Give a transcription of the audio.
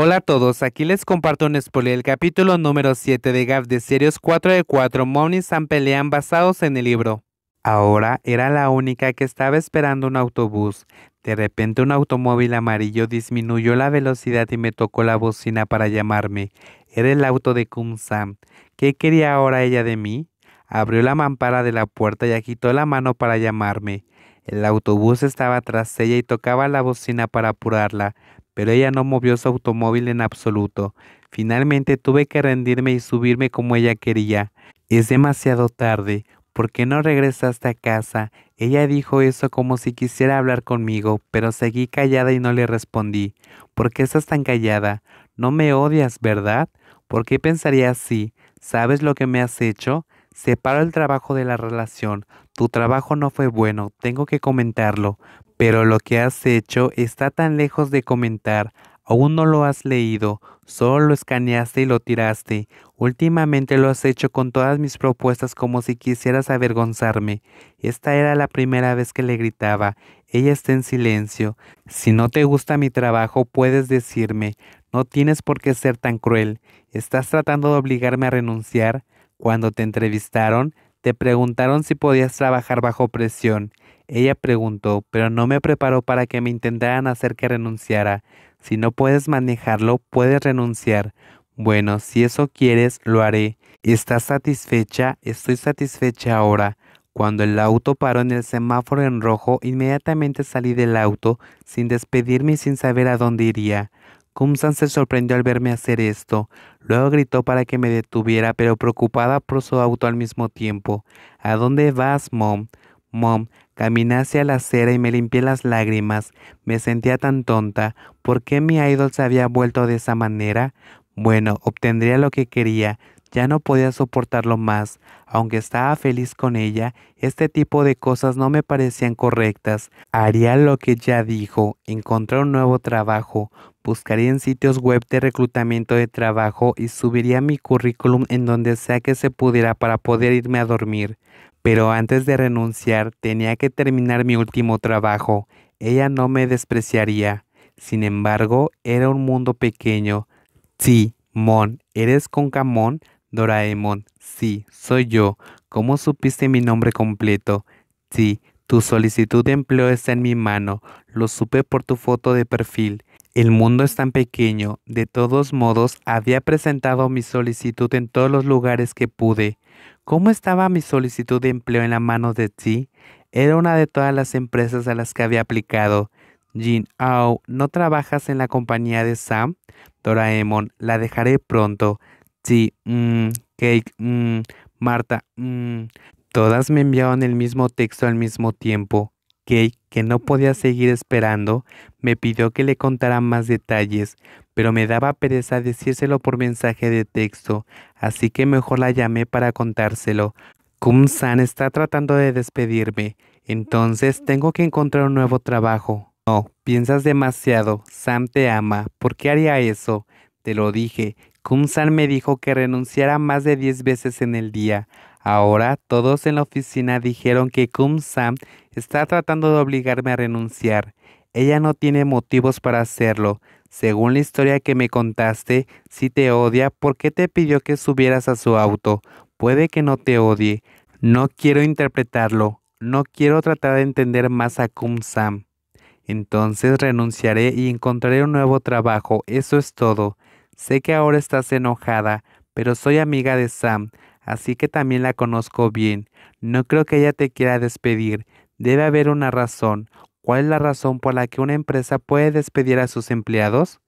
Hola a todos, aquí les comparto un spoiler del capítulo número 7 de GAF de Series 4 de 4 Moon San Sam pelean basados en el libro. Ahora era la única que estaba esperando un autobús. De repente un automóvil amarillo disminuyó la velocidad y me tocó la bocina para llamarme. Era el auto de Kum Sam. ¿Qué quería ahora ella de mí? Abrió la mampara de la puerta y agitó la mano para llamarme. El autobús estaba tras ella y tocaba la bocina para apurarla, pero ella no movió su automóvil en absoluto. Finalmente tuve que rendirme y subirme como ella quería. Es demasiado tarde. ¿Por qué no regresaste a casa? Ella dijo eso como si quisiera hablar conmigo, pero seguí callada y no le respondí. ¿Por qué estás tan callada? No me odias, ¿verdad? ¿Por qué pensaría así? ¿Sabes lo que me has hecho? Separo el trabajo de la relación. Tu trabajo no fue bueno, tengo que comentarlo. Pero lo que has hecho está tan lejos de comentar. Aún no lo has leído, solo lo escaneaste y lo tiraste. Últimamente lo has hecho con todas mis propuestas como si quisieras avergonzarme. Esta era la primera vez que le gritaba. Ella está en silencio. Si no te gusta mi trabajo, puedes decirme. No tienes por qué ser tan cruel. ¿Estás tratando de obligarme a renunciar? Cuando te entrevistaron, te preguntaron si podías trabajar bajo presión. Ella preguntó, pero no me preparó para que me intentaran hacer que renunciara. Si no puedes manejarlo, puedes renunciar. Bueno, si eso quieres, lo haré. ¿Estás satisfecha? Estoy satisfecha ahora. Cuando el auto paró en el semáforo en rojo, inmediatamente salí del auto, sin despedirme y sin saber a dónde iría. Kumsan se sorprendió al verme hacer esto. Luego gritó para que me detuviera, pero preocupada por su auto al mismo tiempo. ¿A dónde vas, Mom? Mom, caminé hacia la acera y me limpié las lágrimas. Me sentía tan tonta. ¿Por qué mi idol se había vuelto de esa manera? Bueno, obtendría lo que quería. Ya no podía soportarlo más. Aunque estaba feliz con ella, este tipo de cosas no me parecían correctas. Haría lo que ya dijo, encontrar un nuevo trabajo. Buscaría en sitios web de reclutamiento de trabajo y subiría mi currículum en donde sea que se pudiera para poder irme a dormir. Pero antes de renunciar tenía que terminar mi último trabajo. Ella no me despreciaría. Sin embargo, era un mundo pequeño. Sí, Mon, ¿eres con camón Doraemon, sí, soy yo. ¿Cómo supiste mi nombre completo? Sí, tu solicitud de empleo está en mi mano. Lo supe por tu foto de perfil. El mundo es tan pequeño, de todos modos había presentado mi solicitud en todos los lugares que pude. ¿Cómo estaba mi solicitud de empleo en la mano de ti? Era una de todas las empresas a las que había aplicado. Jin Ao, ¿no trabajas en la compañía de Sam? Doraemon, la dejaré pronto. Sí, mmm, Cake, mmm, Marta, mmm. Todas me enviaron el mismo texto al mismo tiempo. Kate, que no podía seguir esperando, me pidió que le contara más detalles, pero me daba pereza decírselo por mensaje de texto, así que mejor la llamé para contárselo. Kum-san está tratando de despedirme, entonces tengo que encontrar un nuevo trabajo. No, piensas demasiado, Sam te ama, ¿por qué haría eso? Te lo dije, Kumsan me dijo que renunciara más de 10 veces en el día. Ahora todos en la oficina dijeron que Sam está tratando de obligarme a renunciar. Ella no tiene motivos para hacerlo. Según la historia que me contaste, si te odia, ¿por qué te pidió que subieras a su auto? Puede que no te odie. No quiero interpretarlo. No quiero tratar de entender más a Sam. Entonces renunciaré y encontraré un nuevo trabajo. Eso es todo. Sé que ahora estás enojada, pero soy amiga de Sam, así que también la conozco bien. No creo que ella te quiera despedir. Debe haber una razón. ¿Cuál es la razón por la que una empresa puede despedir a sus empleados?